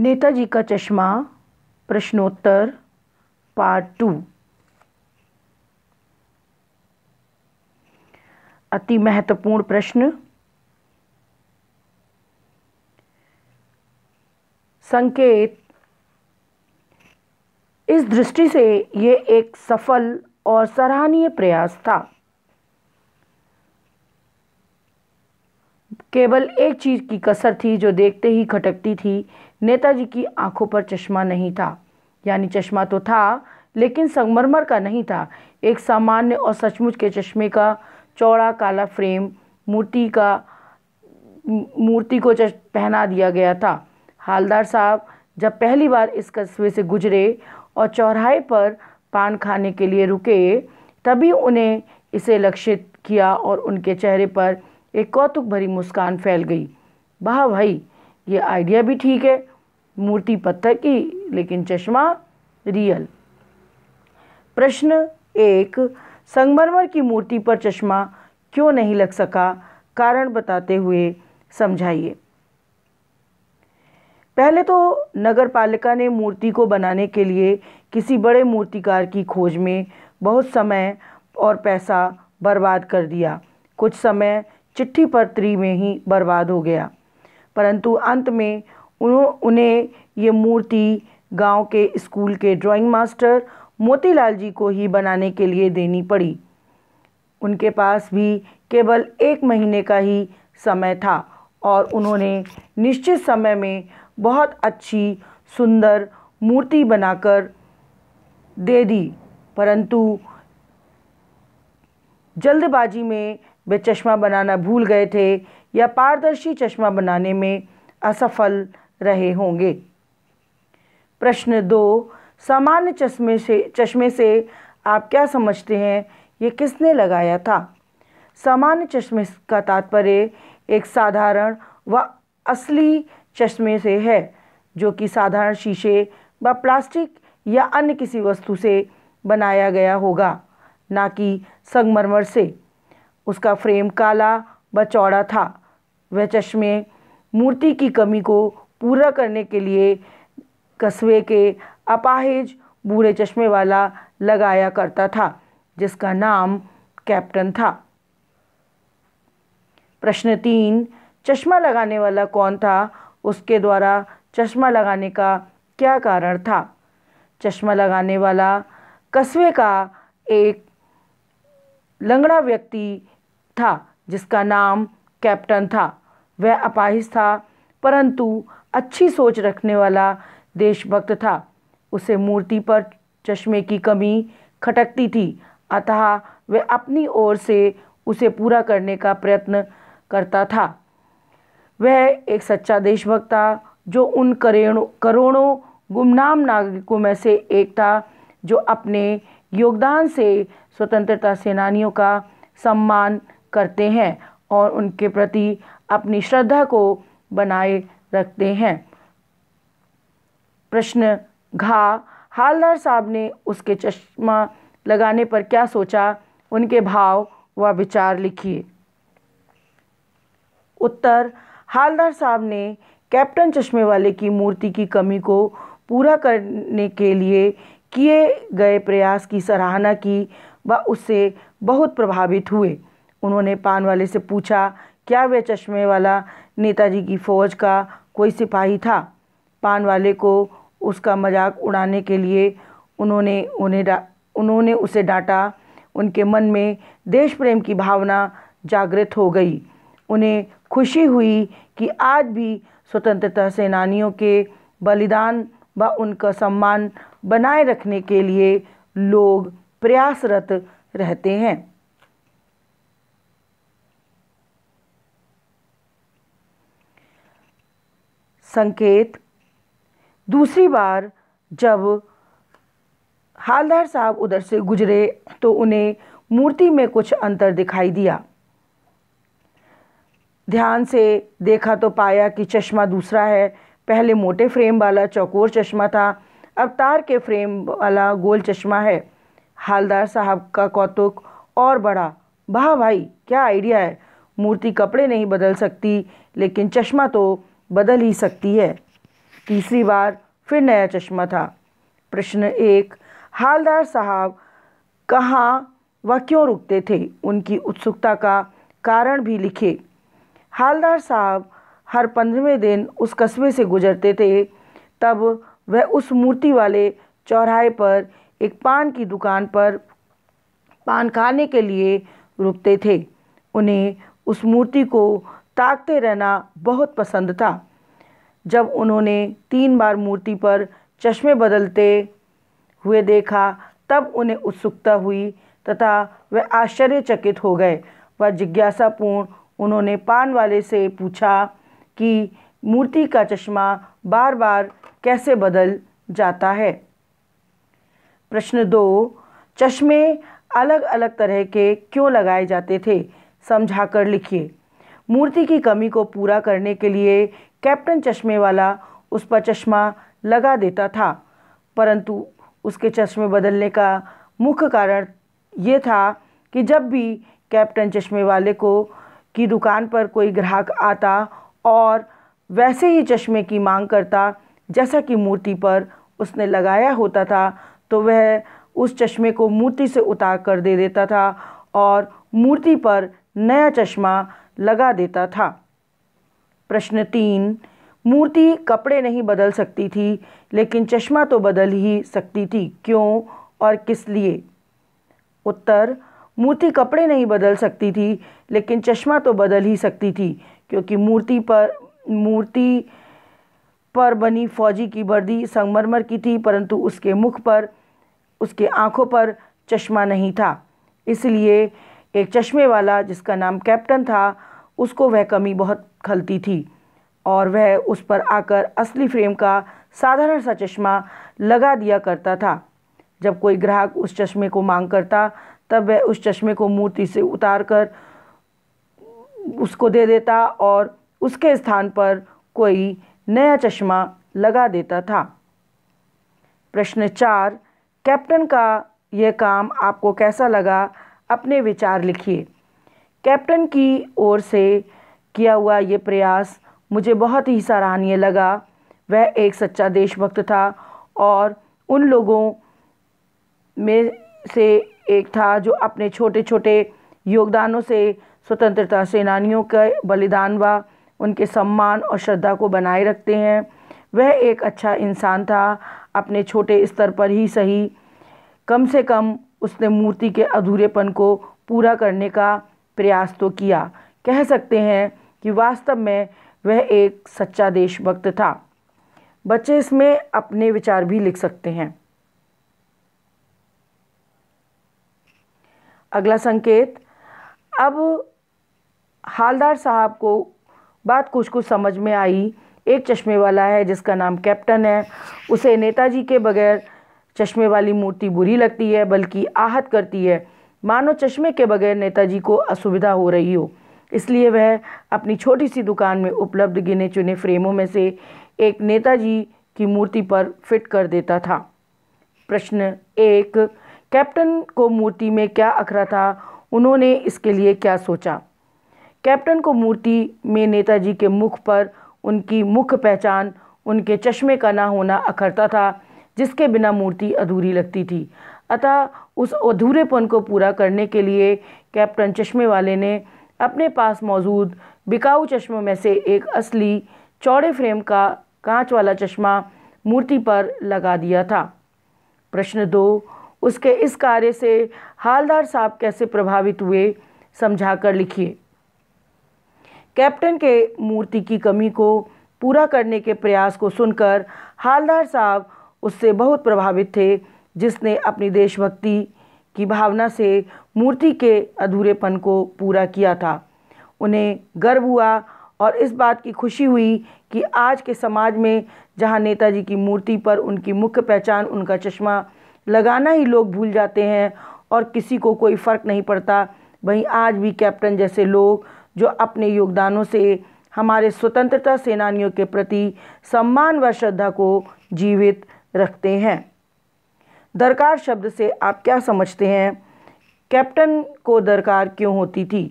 नेताजी का चश्मा प्रश्नोत्तर पार्ट टू अति महत्वपूर्ण प्रश्न संकेत इस दृष्टि से ये एक सफल और सराहनीय प्रयास था केवल एक चीज़ की कसर थी जो देखते ही खटकती थी नेताजी की आंखों पर चश्मा नहीं था यानी चश्मा तो था लेकिन संगमरमर का नहीं था एक सामान्य और सचमुच के चश्मे का चौड़ा काला फ्रेम मूर्ति का मूर्ति को पहना दिया गया था हालदार साहब जब पहली बार इस कस्बे से गुजरे और चौराहे पर पान खाने के लिए रुके तभी उन्हें इसे लक्षित किया और उनके चेहरे पर एक कौतुक भरी मुस्कान फैल गई वाह भाई ये आइडिया भी ठीक है मूर्ति पत्थर की लेकिन चश्मा रियल प्रश्न एक संगमरमर की मूर्ति पर चश्मा क्यों नहीं लग सका कारण बताते हुए समझाइए पहले तो नगर पालिका ने मूर्ति को बनाने के लिए किसी बड़े मूर्तिकार की खोज में बहुत समय और पैसा बर्बाद कर दिया कुछ समय चिट्ठी पत्री में ही बर्बाद हो गया परंतु अंत में उन्हें ये मूर्ति गांव के स्कूल के ड्राइंग मास्टर मोतीलाल जी को ही बनाने के लिए देनी पड़ी उनके पास भी केवल एक महीने का ही समय था और उन्होंने निश्चित समय में बहुत अच्छी सुंदर मूर्ति बनाकर दे दी परंतु जल्दबाजी में वे चश्मा बनाना भूल गए थे या पारदर्शी चश्मा बनाने में असफल रहे होंगे प्रश्न दो सामान्य चश्मे से चश्मे से आप क्या समझते हैं ये किसने लगाया था सामान्य चश्मे का तात्पर्य एक साधारण व असली चश्मे से है जो कि साधारण शीशे व प्लास्टिक या अन्य किसी वस्तु से बनाया गया होगा ना कि संगमरमर से उसका फ्रेम काला व चौड़ा था वह चश्मे मूर्ति की कमी को पूरा करने के लिए कस्बे के अपाहिज बूढ़े चश्मे वाला लगाया करता था जिसका नाम कैप्टन था प्रश्न तीन चश्मा लगाने वाला कौन था उसके द्वारा चश्मा लगाने का क्या कारण था चश्मा लगाने वाला कस्बे का एक लंगड़ा व्यक्ति था जिसका नाम कैप्टन था वह अपाहिज था परंतु अच्छी सोच रखने वाला देशभक्त था उसे मूर्ति पर चश्मे की कमी खटकती थी अतः वह अपनी ओर से उसे पूरा करने का प्रयत्न करता था वह एक सच्चा देशभक्त था जो उन करेणों करोड़ों गुमनाम नागरिकों में से एक था जो अपने योगदान से स्वतंत्रता सेनानियों का सम्मान करते हैं और उनके प्रति अपनी श्रद्धा को बनाए रखते हैं प्रश्न घा हालदार साहब ने उसके चश्मा लगाने पर क्या सोचा उनके भाव व विचार लिखिए उत्तर हालदार साहब ने कैप्टन चश्मे वाले की मूर्ति की कमी को पूरा करने के लिए किए गए प्रयास की सराहना की व उससे बहुत प्रभावित हुए उन्होंने पान वाले से पूछा क्या वे चश्मे वाला नेताजी की फ़ौज का कोई सिपाही था पान वाले को उसका मजाक उड़ाने के लिए उन्होंने उन्हें उन्होंने उसे डांटा उनके मन में देश प्रेम की भावना जागृत हो गई उन्हें खुशी हुई कि आज भी स्वतंत्रता सेनानियों के बलिदान व उनका सम्मान बनाए रखने के लिए लोग प्रयासरत रहते हैं संकेत दूसरी बार जब हालदार साहब उधर से गुजरे तो उन्हें मूर्ति में कुछ अंतर दिखाई दिया ध्यान से देखा तो पाया कि चश्मा दूसरा है पहले मोटे फ्रेम वाला चौकोर चश्मा था अब तार के फ्रेम वाला गोल चश्मा है हालदार साहब का कौतुक और बढ़ा वाह भाई क्या आइडिया है मूर्ति कपड़े नहीं बदल सकती लेकिन चश्मा तो बदल ही सकती है तीसरी बार फिर नया चश्मा था प्रश्न एक हालदार साहब कहाँ व क्यों रुकते थे उनकी उत्सुकता का कारण भी लिखे हालदार साहब हर पंद्रहवें दिन उस कस्बे से गुजरते थे तब वह उस मूर्ति वाले चौराहे पर एक पान की दुकान पर पान खाने के लिए रुकते थे उन्हें उस मूर्ति को ताकते रहना बहुत पसंद था जब उन्होंने तीन बार मूर्ति पर चश्मे बदलते हुए देखा तब उन्हें उत्सुकता हुई तथा वह आश्चर्यचकित हो गए वह जिज्ञासापूर्ण उन्होंने पान वाले से पूछा कि मूर्ति का चश्मा बार बार कैसे बदल जाता है प्रश्न दो चश्मे अलग अलग तरह के क्यों लगाए जाते थे समझाकर लिखिए मूर्ति की कमी को पूरा करने के लिए कैप्टन चश्मे वाला उस पर चश्मा लगा देता था परंतु उसके चश्मे बदलने का मुख्य कारण ये था कि जब भी कैप्टन चश्मे वाले को की दुकान पर कोई ग्राहक आता और वैसे ही चश्मे की मांग करता जैसा कि मूर्ति पर उसने लगाया होता था तो वह उस चश्मे को मूर्ति से उतार कर दे देता था और मूर्ति पर नया चश्मा लगा देता था प्रश्न तीन मूर्ति कपड़े नहीं बदल सकती थी लेकिन चश्मा तो बदल ही सकती थी क्यों और किस लिए उत्तर मूर्ति कपड़े नहीं बदल सकती थी लेकिन चश्मा तो बदल ही सकती थी क्योंकि मूर्ति पर मूर्ति पर बनी फौजी की वर्दी संगमरमर की थी परंतु उसके मुख पर उसके आँखों पर चश्मा नहीं था इसलिए एक चश्मे वाला जिसका नाम कैप्टन था उसको वह कमी बहुत खलती थी और वह उस पर आकर असली फ्रेम का साधारण सा चश्मा लगा दिया करता था जब कोई ग्राहक उस चश्मे को मांग करता तब वह उस चश्मे को मूर्ति से उतार कर उसको दे देता और उसके स्थान पर कोई नया चश्मा लगा देता था प्रश्न चार कैप्टन का यह काम आपको कैसा लगा अपने विचार लिखिए कैप्टन की ओर से किया हुआ ये प्रयास मुझे बहुत ही सराहनीय लगा वह एक सच्चा देशभक्त था और उन लोगों में से एक था जो अपने छोटे छोटे योगदानों से स्वतंत्रता सेनानियों के बलिदान व उनके सम्मान और श्रद्धा को बनाए रखते हैं वह एक अच्छा इंसान था अपने छोटे स्तर पर ही सही कम से कम उसने मूर्ति के अधूरेपन को पूरा करने का प्रयास तो किया कह सकते हैं कि वास्तव में वह एक सच्चा देशभक्त था बच्चे इसमें अपने विचार भी लिख सकते हैं अगला संकेत अब हालदार साहब को बात कुछ कुछ समझ में आई एक चश्मे वाला है जिसका नाम कैप्टन है उसे नेताजी के बगैर चश्मे वाली मूर्ति बुरी लगती है बल्कि आहत करती है मानो चश्मे के बगैर नेताजी को असुविधा हो रही हो इसलिए वह अपनी छोटी सी दुकान में उपलब्ध गिने चुने फ्रेमों में से एक नेताजी की मूर्ति पर फिट कर देता था प्रश्न एक कैप्टन को मूर्ति में क्या अखरा था उन्होंने इसके लिए क्या सोचा कैप्टन को मूर्ति में नेताजी के मुख पर उनकी मुख्य पहचान उनके चश्मे का ना होना अखरता था जिसके बिना मूर्ति अधूरी लगती थी अतः उस अधूरेपन को पूरा करने के लिए कैप्टन चश्मे वाले ने अपने पास मौजूद बिकाऊ चश्मों में से एक असली चौड़े फ्रेम का कांच वाला चश्मा मूर्ति पर लगा दिया था प्रश्न दो उसके इस कार्य से हालदार साहब कैसे प्रभावित हुए समझाकर लिखिए कैप्टन के मूर्ति की कमी को पूरा करने के प्रयास को सुनकर हालदार साहब उससे बहुत प्रभावित थे जिसने अपनी देशभक्ति की भावना से मूर्ति के अधूरेपन को पूरा किया था उन्हें गर्व हुआ और इस बात की खुशी हुई कि आज के समाज में जहां नेताजी की मूर्ति पर उनकी मुख्य पहचान उनका चश्मा लगाना ही लोग भूल जाते हैं और किसी को कोई फ़र्क नहीं पड़ता वहीं आज भी कैप्टन जैसे लोग जो अपने योगदानों से हमारे स्वतंत्रता सेनानियों के प्रति सम्मान व श्रद्धा को जीवित रखते हैं दरकार शब्द से आप क्या समझते हैं कैप्टन को दरकार क्यों होती थी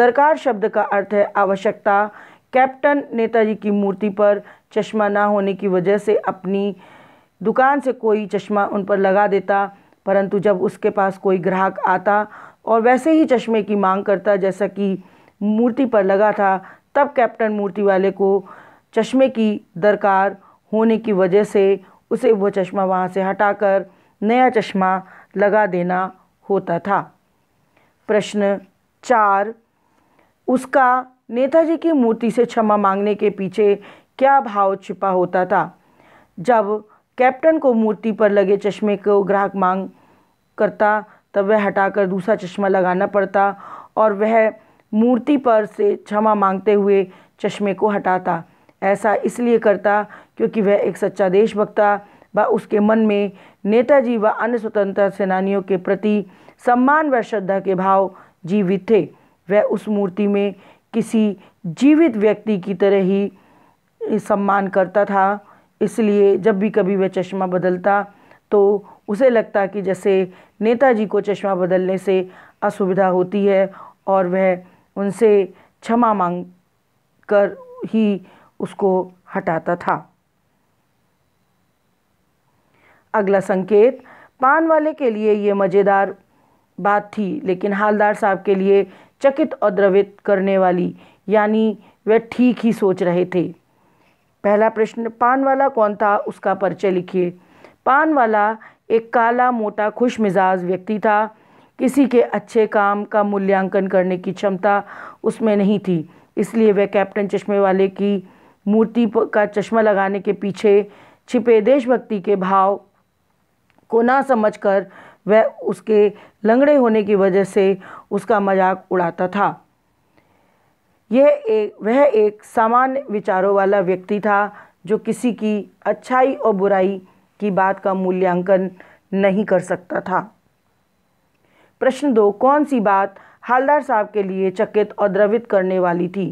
दरकार शब्द का अर्थ है आवश्यकता कैप्टन नेताजी की मूर्ति पर चश्मा ना होने की वजह से अपनी दुकान से कोई चश्मा उन पर लगा देता परंतु जब उसके पास कोई ग्राहक आता और वैसे ही चश्मे की मांग करता जैसा कि मूर्ति पर लगा था तब कैप्टन मूर्ति वाले को चश्मे की दरकार होने की वजह से उसे वह चश्मा वहाँ से हटाकर नया चश्मा लगा देना होता था प्रश्न चार उसका नेताजी की मूर्ति से क्षमा मांगने के पीछे क्या भाव छिपा होता था जब कैप्टन को मूर्ति पर लगे चश्मे को ग्राहक मांग करता तब वह हटाकर दूसरा चश्मा लगाना पड़ता और वह मूर्ति पर से क्षमा मांगते हुए चश्मे को हटाता ऐसा इसलिए करता क्योंकि वह एक सच्चा देशभक्त था व उसके मन में नेताजी व अन्य स्वतंत्रता सेनानियों के प्रति सम्मान व श्रद्धा के भाव जीवित थे वह उस मूर्ति में किसी जीवित व्यक्ति की तरह ही सम्मान करता था इसलिए जब भी कभी वह चश्मा बदलता तो उसे लगता कि जैसे नेताजी को चश्मा बदलने से असुविधा होती है और वह उनसे क्षमा मांग कर ही उसको हटाता था अगला संकेत पान वाले के लिए ये मज़ेदार बात थी लेकिन हालदार साहब के लिए चकित और द्रवित करने वाली यानी वह ठीक ही सोच रहे थे पहला प्रश्न पान वाला कौन था उसका परिचय लिखिए पान वाला एक काला मोटा खुश मिजाज व्यक्ति था किसी के अच्छे काम का मूल्यांकन करने की क्षमता उसमें नहीं थी इसलिए वह कैप्टन चश्मे वाले की मूर्ति का चश्मा लगाने के पीछे छिपे देशभक्ति के भाव को ना समझकर वह उसके लंगड़े होने की वजह से उसका मजाक उड़ाता था यह एक वह एक सामान्य विचारों वाला व्यक्ति था जो किसी की अच्छाई और बुराई की बात का मूल्यांकन नहीं कर सकता था प्रश्न दो कौन सी बात हालदार साहब के लिए चकित और द्रवित करने वाली थी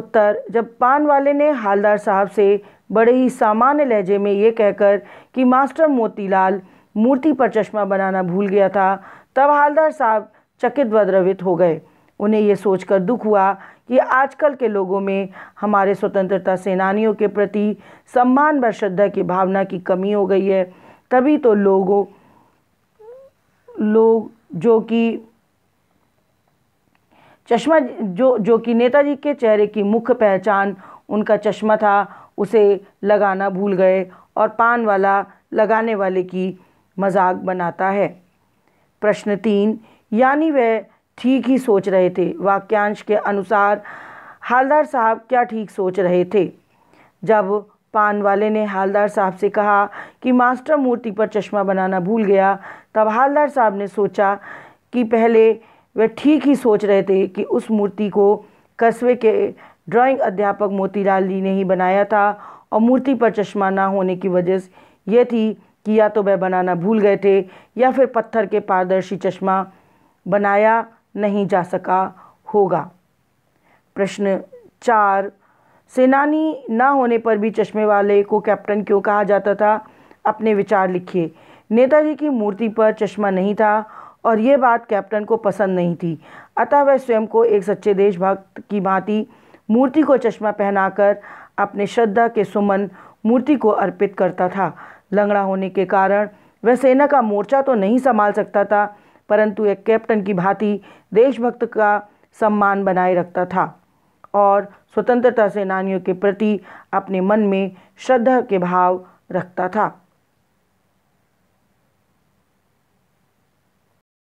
उत्तर जब पान वाले ने हालदार साहब से बड़े ही सामान्य लहजे में ये कहकर कि मास्टर मोतीलाल मूर्ति पर चश्मा बनाना भूल गया था तब हालदार साहब चकित व द्रवित हो गए उन्हें ये सोचकर दुख हुआ कि आजकल के लोगों में हमारे स्वतंत्रता सेनानियों के प्रति सम्मान व श्रद्धा की भावना की कमी हो गई है तभी तो लोगों लोग जो कि चश्मा जो जो कि नेताजी के चेहरे की मुख्य पहचान उनका चश्मा था उसे लगाना भूल गए और पान वाला लगाने वाले की मजाक बनाता है प्रश्न तीन यानी वह ठीक ही सोच रहे थे वाक्यांश के अनुसार हालदार साहब क्या ठीक सोच रहे थे जब पान वाले ने हालदार साहब से कहा कि मास्टर मूर्ति पर चश्मा बनाना भूल गया तब हालदार साहब ने सोचा कि पहले वह ठीक ही सोच रहे थे कि उस मूर्ति को कस्बे के ड्राइंग अध्यापक मोतीलाल जी ने ही बनाया था और मूर्ति पर चश्मा ना होने की वजह यह थी कि या तो वह बनाना भूल गए थे या फिर पत्थर के पारदर्शी चश्मा बनाया नहीं जा सका होगा प्रश्न चार सेनानी ना होने पर भी चश्मे वाले को कैप्टन क्यों कहा जाता था अपने विचार लिखिए नेताजी की मूर्ति पर चश्मा नहीं था और ये बात कैप्टन को पसंद नहीं थी अतः वह स्वयं को एक सच्चे देशभक्त की भांति मूर्ति को चश्मा पहनाकर अपने श्रद्धा के सुमन मूर्ति को अर्पित करता था लंगड़ा होने के कारण वह सेना का मोर्चा तो नहीं संभाल सकता था परंतु एक कैप्टन की भांति देशभक्त का सम्मान बनाए रखता था और स्वतंत्रता सेनानियों के प्रति अपने मन में श्रद्धा के भाव रखता था